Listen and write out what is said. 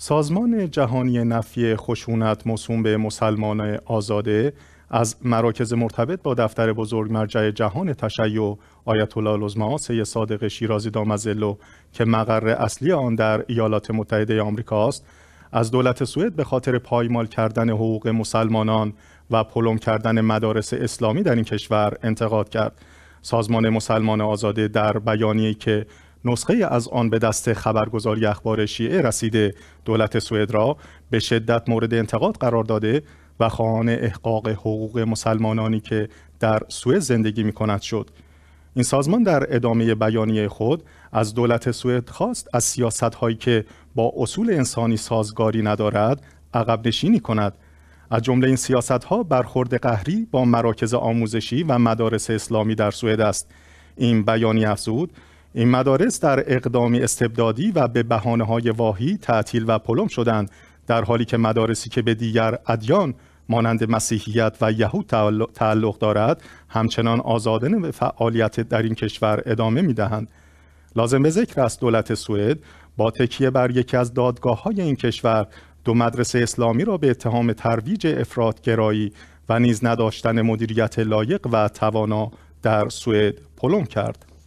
سازمان جهانی نفی خشونت موسوم به مسلمان آزاده از مراکز مرتبط با دفتر بزرگ مرجع جهان تشیع آیت الله العظما صادق شیرازی دامزلو که مقر اصلی آن در ایالات متحده آمریکا است از دولت سوئد به خاطر پایمال کردن حقوق مسلمانان و پلم کردن مدارس اسلامی در این کشور انتقاد کرد سازمان مسلمان آزاده در بیانیه که نسخه از آن به دست خبرگزاری اخبار شیعه رسیده دولت سوئد را به شدت مورد انتقاد قرار داده و خواهان احقاق حقوق مسلمانانی که در سوئد زندگی می کند شد این سازمان در ادامه بیانیه خود از دولت سوئد خواست از سیاست هایی که با اصول انسانی سازگاری ندارد عقب نشینی کند از جمله این سیاست ها برخورد قهری با مراکز آموزشی و مدارس اسلامی در سوئد است این بیانیه افزود این مدارس در اقدامی استبدادی و به بحانه های واهی تعطیل و پلم شدند در حالی که مدارسی که به دیگر ادیان مانند مسیحیت و یهود تعلق دارد همچنان آزادن به فعالیت در این کشور ادامه می لازم به ذکر است دولت سوئد با تکیه بر یکی از دادگاه های این کشور دو مدرسه اسلامی را به اتهام ترویج افرادگرایی و نیز نداشتن مدیریت لایق و توانا در سوئد پلم کرد.